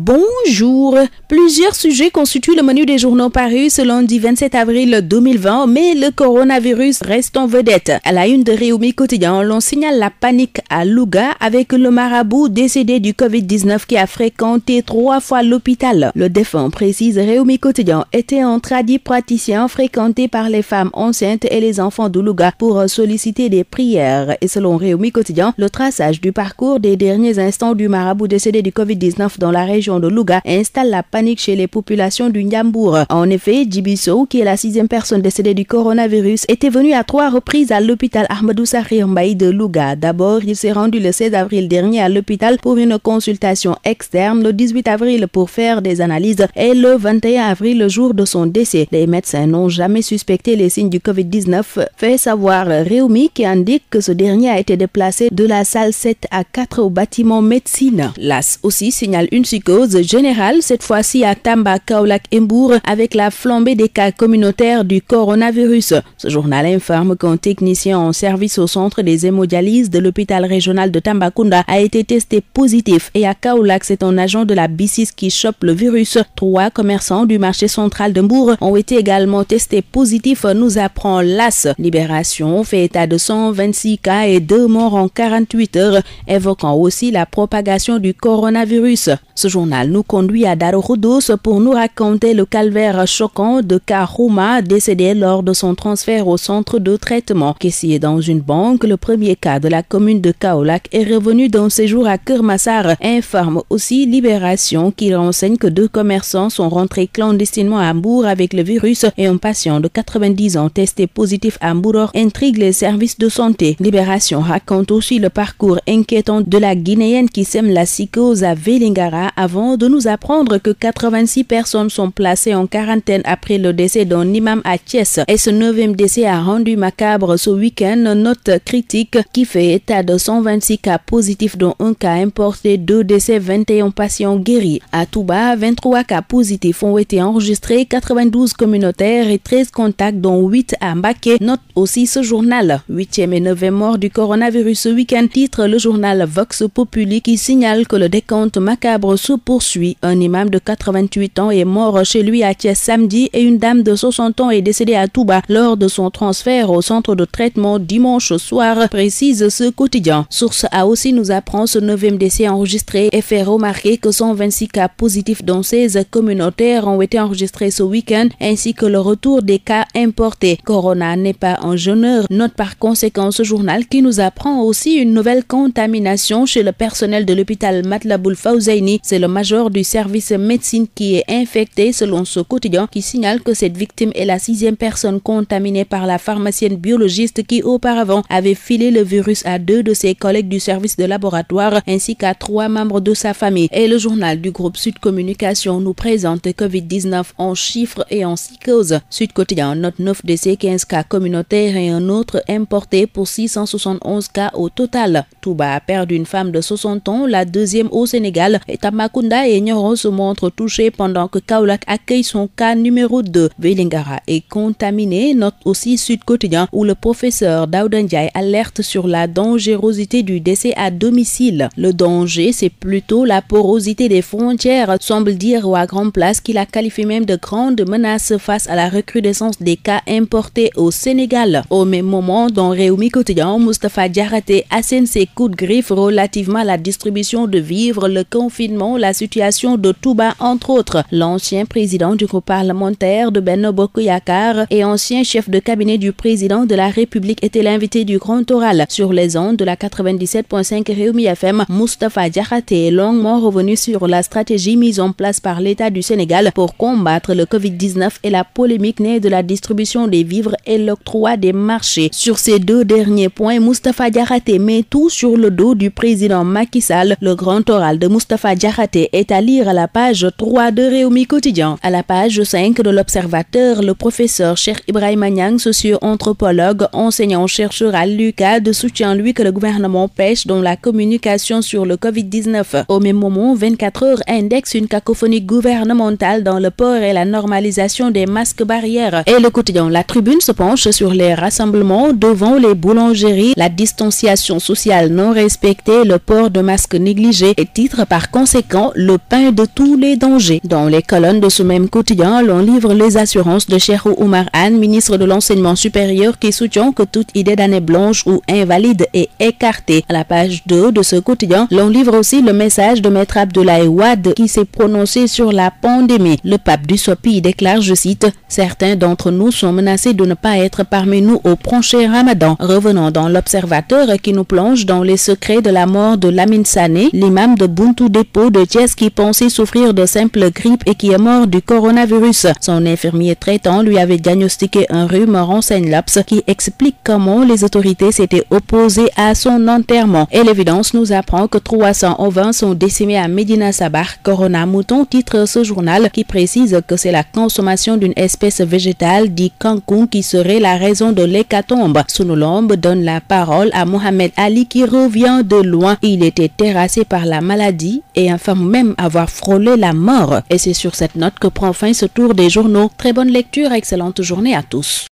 Bonjour. Plusieurs sujets constituent le menu des journaux parus ce lundi 27 avril 2020, mais le coronavirus reste en vedette. À la une de Réumi Quotidien, l'on signale la panique à Louga avec le marabout décédé du Covid-19 qui a fréquenté trois fois l'hôpital. Le défunt, précise Réumi Quotidien, était un tradit praticien fréquenté par les femmes enceintes et les enfants de Louga pour solliciter des prières. Et selon Réumi Quotidien, le traçage du parcours des derniers instants du marabout décédé du Covid-19 dans la région de Louga installe la panique chez les populations du Nyambour. En effet, Djibiso, qui est la sixième personne décédée du coronavirus, était venu à trois reprises à l'hôpital Ahmadou Sahir de Louga. D'abord, il s'est rendu le 16 avril dernier à l'hôpital pour une consultation externe, le 18 avril pour faire des analyses et le 21 avril, le jour de son décès. Les médecins n'ont jamais suspecté les signes du COVID-19, fait savoir Réumi qui indique que ce dernier a été déplacé de la salle 7 à 4 au bâtiment médecine. L'AS aussi signale une psycho générale, cette fois-ci à Tamba, Kaolak Embour avec la flambée des cas communautaires du coronavirus. Ce journal informe qu'un technicien en service au centre des hémodialyses de l'hôpital régional de Tambacounda a été testé positif et à Kaolak, c'est un agent de la B6 qui chope le virus. Trois commerçants du marché central de Mbour ont été également testés positifs, nous apprend l'AS. Libération fait état de 126 cas et deux morts en 48 heures, évoquant aussi la propagation du coronavirus. Ce nous conduit à Darohoudos pour nous raconter le calvaire choquant de Karouma, décédé lors de son transfert au centre de traitement. Caissier dans une banque, le premier cas de la commune de Kaolac est revenu dans ses séjour à Kermassar. Informe aussi Libération qui renseigne que deux commerçants sont rentrés clandestinement à Mbour avec le virus et un patient de 90 ans testé positif à Mbour intrigue les services de santé. Libération raconte aussi le parcours inquiétant de la Guinéenne qui sème la psychose à Vélingara avant de nous apprendre que 86 personnes sont placées en quarantaine après le décès d'un imam à Thiès. Et ce neuvième décès a rendu macabre ce week-end note critique qui fait état de 126 cas positifs dont un cas importé, deux décès, 21 patients guéris. À Touba, 23 cas positifs ont été enregistrés, 92 communautaires et 13 contacts dont 8 à Mbaké. Note aussi ce journal. 8e et 9e mort du coronavirus ce week-end titre le journal Vox Populi qui signale que le décompte macabre sous poursuit. Un imam de 88 ans est mort chez lui à Thiès samedi et une dame de 60 ans est décédée à Touba lors de son transfert au centre de traitement dimanche soir, précise ce quotidien. Source A aussi nous apprend ce 9e décès enregistré et fait remarquer que 126 cas positifs dans 16 communautaires ont été enregistrés ce week-end ainsi que le retour des cas importés. Corona n'est pas un jeuneur. Note par conséquent ce journal qui nous apprend aussi une nouvelle contamination chez le personnel de l'hôpital Matlaboul Fawzaini. C'est le major du service médecine qui est infecté selon ce quotidien qui signale que cette victime est la sixième personne contaminée par la pharmacienne biologiste qui auparavant avait filé le virus à deux de ses collègues du service de laboratoire ainsi qu'à trois membres de sa famille. Et le journal du groupe Sud Communication nous présente COVID-19 en chiffres et en psychose. Sud Quotidien note 9 de ces 15 cas communautaires et un autre importé pour 671 cas au total. Touba a perdu une femme de 60 ans, la deuxième au Sénégal et Tamako et Nyoron se montrent touchés pendant que Kaulak accueille son cas numéro 2. Velingara est contaminé, note aussi Sud Quotidien où le professeur Ndiaye alerte sur la dangerosité du décès à domicile. Le danger, c'est plutôt la porosité des frontières, semble dire ou à grande place qu'il a qualifié même de grande menace face à la recrudescence des cas importés au Sénégal. Au même moment, dans Réumi Quotidien, Mustafa Diarate assène ses coups de griffe relativement à la distribution de vivres, le confinement, la situation de Touba, entre autres. L'ancien président du groupe parlementaire de Benno Bokoyakar et ancien chef de cabinet du président de la République était l'invité du grand oral. Sur les ondes de la 97.5 Réumi FM, Mustafa Diarate est longuement revenu sur la stratégie mise en place par l'État du Sénégal pour combattre le Covid-19 et la polémique née de la distribution des vivres et l'octroi des marchés. Sur ces deux derniers points, Mustafa Diarate met tout sur le dos du président Macky Sall. Le grand oral de Mustafa Diarate est à lire à la page 3 de Réumi Quotidien. À la page 5 de l'Observateur, le professeur Cher Ibrahim Nyang, socio-anthropologue, enseignant-chercheur à l'UCAD, soutient lui que le gouvernement pêche dans la communication sur le Covid-19. Au même moment, 24 heures indexe une cacophonie gouvernementale dans le port et la normalisation des masques barrières. Et le quotidien La Tribune se penche sur les rassemblements devant les boulangeries, la distanciation sociale non respectée, le port de masques négligé et titre par conséquent le pain de tous les dangers. Dans les colonnes de ce même quotidien, l'on livre les assurances de Cherou Oumar Han, ministre de l'Enseignement supérieur, qui soutient que toute idée d'année blanche ou invalide est écartée. À la page 2 de ce quotidien, l'on livre aussi le message de Maître Abdoulaye Ouad qui s'est prononcé sur la pandémie. Le pape du Sopi déclare, je cite, Certains d'entre nous sont menacés de ne pas être parmi nous au prochain ramadan. Revenons dans l'observateur qui nous plonge dans les secrets de la mort de Lamine Sané, l'imam de Buntu Dépôt de qui pensait souffrir de simples grippe et qui est mort du coronavirus. Son infirmier traitant lui avait diagnostiqué un rhume, renseigne Laps, qui explique comment les autorités s'étaient opposées à son enterrement. Et l'évidence nous apprend que 300 ovins sont décimés à Medina Sabah. Corona Mouton titre ce journal qui précise que c'est la consommation d'une espèce végétale dit Cancun qui serait la raison de l'hécatombe. Sunulombe donne la parole à Mohamed Ali qui revient de loin. Il était terrassé par la maladie et femme même avoir frôlé la mort. Et c'est sur cette note que prend fin ce tour des journaux. Très bonne lecture, excellente journée à tous.